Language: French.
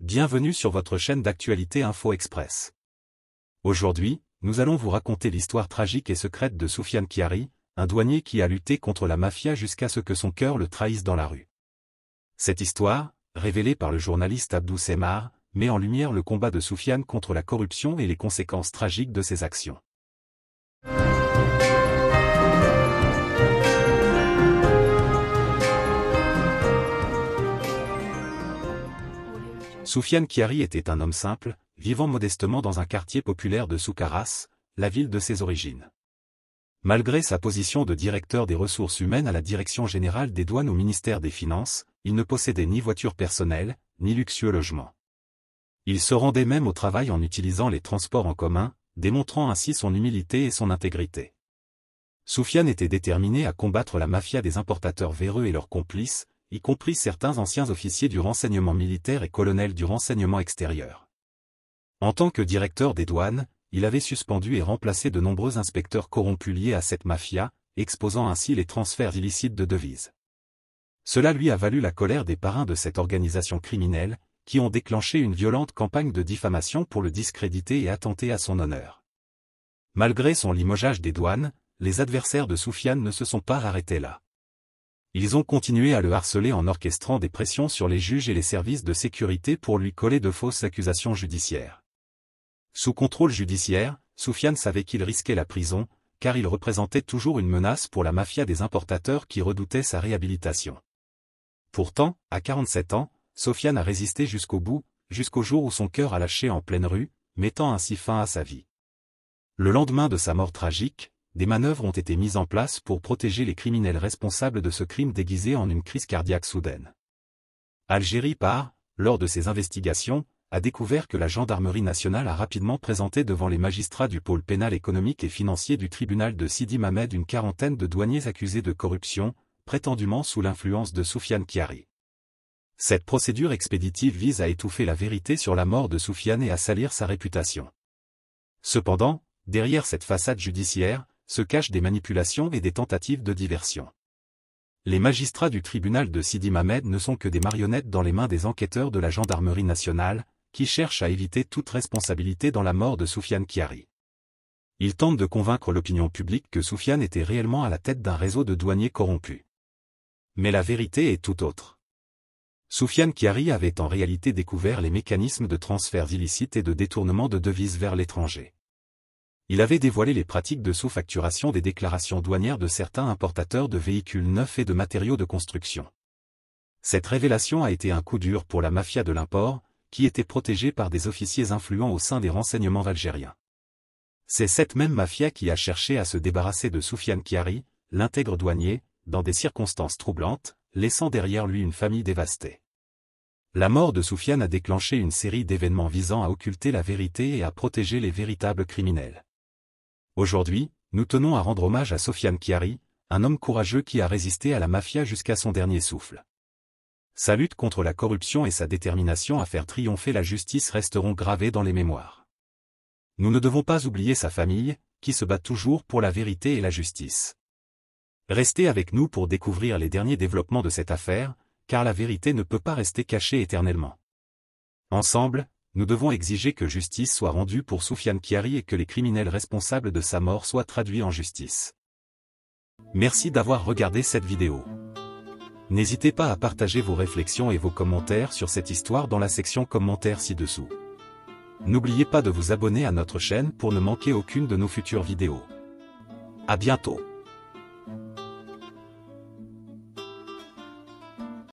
Bienvenue sur votre chaîne d'actualité Info Express. Aujourd'hui, nous allons vous raconter l'histoire tragique et secrète de Soufiane Kiari, un douanier qui a lutté contre la mafia jusqu'à ce que son cœur le trahisse dans la rue. Cette histoire, révélée par le journaliste Abdou Semar, met en lumière le combat de Soufiane contre la corruption et les conséquences tragiques de ses actions. Soufiane Kiari était un homme simple, vivant modestement dans un quartier populaire de Soukharas, la ville de ses origines. Malgré sa position de directeur des ressources humaines à la Direction générale des douanes au ministère des Finances, il ne possédait ni voiture personnelle, ni luxueux logement. Il se rendait même au travail en utilisant les transports en commun, démontrant ainsi son humilité et son intégrité. Soufiane était déterminé à combattre la mafia des importateurs véreux et leurs complices, y compris certains anciens officiers du renseignement militaire et colonels du renseignement extérieur. En tant que directeur des douanes, il avait suspendu et remplacé de nombreux inspecteurs corrompus liés à cette mafia, exposant ainsi les transferts illicites de devises. Cela lui a valu la colère des parrains de cette organisation criminelle, qui ont déclenché une violente campagne de diffamation pour le discréditer et attenter à son honneur. Malgré son limogeage des douanes, les adversaires de Soufiane ne se sont pas arrêtés là ils ont continué à le harceler en orchestrant des pressions sur les juges et les services de sécurité pour lui coller de fausses accusations judiciaires. Sous contrôle judiciaire, Sofiane savait qu'il risquait la prison, car il représentait toujours une menace pour la mafia des importateurs qui redoutait sa réhabilitation. Pourtant, à 47 ans, Sofiane a résisté jusqu'au bout, jusqu'au jour où son cœur a lâché en pleine rue, mettant ainsi fin à sa vie. Le lendemain de sa mort tragique, des manœuvres ont été mises en place pour protéger les criminels responsables de ce crime déguisé en une crise cardiaque soudaine. Algérie part, lors de ses investigations, a découvert que la gendarmerie nationale a rapidement présenté devant les magistrats du pôle pénal économique et financier du tribunal de Sidi Mamed une quarantaine de douaniers accusés de corruption, prétendument sous l'influence de Soufiane Kiari. Cette procédure expéditive vise à étouffer la vérité sur la mort de Soufiane et à salir sa réputation. Cependant, derrière cette façade judiciaire, se cachent des manipulations et des tentatives de diversion. Les magistrats du tribunal de Sidi Mamed ne sont que des marionnettes dans les mains des enquêteurs de la gendarmerie nationale, qui cherchent à éviter toute responsabilité dans la mort de Soufiane Kiari. Ils tentent de convaincre l'opinion publique que Soufiane était réellement à la tête d'un réseau de douaniers corrompus. Mais la vérité est tout autre. Soufiane Kiari avait en réalité découvert les mécanismes de transferts illicites et de détournement de devises vers l'étranger il avait dévoilé les pratiques de sous-facturation des déclarations douanières de certains importateurs de véhicules neufs et de matériaux de construction. Cette révélation a été un coup dur pour la mafia de l'import, qui était protégée par des officiers influents au sein des renseignements algériens. C'est cette même mafia qui a cherché à se débarrasser de Soufiane Kiari, l'intègre douanier, dans des circonstances troublantes, laissant derrière lui une famille dévastée. La mort de Soufiane a déclenché une série d'événements visant à occulter la vérité et à protéger les véritables criminels. Aujourd'hui, nous tenons à rendre hommage à Sofiane Chiari, un homme courageux qui a résisté à la mafia jusqu'à son dernier souffle. Sa lutte contre la corruption et sa détermination à faire triompher la justice resteront gravées dans les mémoires. Nous ne devons pas oublier sa famille, qui se bat toujours pour la vérité et la justice. Restez avec nous pour découvrir les derniers développements de cette affaire, car la vérité ne peut pas rester cachée éternellement. Ensemble, nous devons exiger que justice soit rendue pour Soufiane Kiari et que les criminels responsables de sa mort soient traduits en justice. Merci d'avoir regardé cette vidéo. N'hésitez pas à partager vos réflexions et vos commentaires sur cette histoire dans la section commentaires ci-dessous. N'oubliez pas de vous abonner à notre chaîne pour ne manquer aucune de nos futures vidéos. À bientôt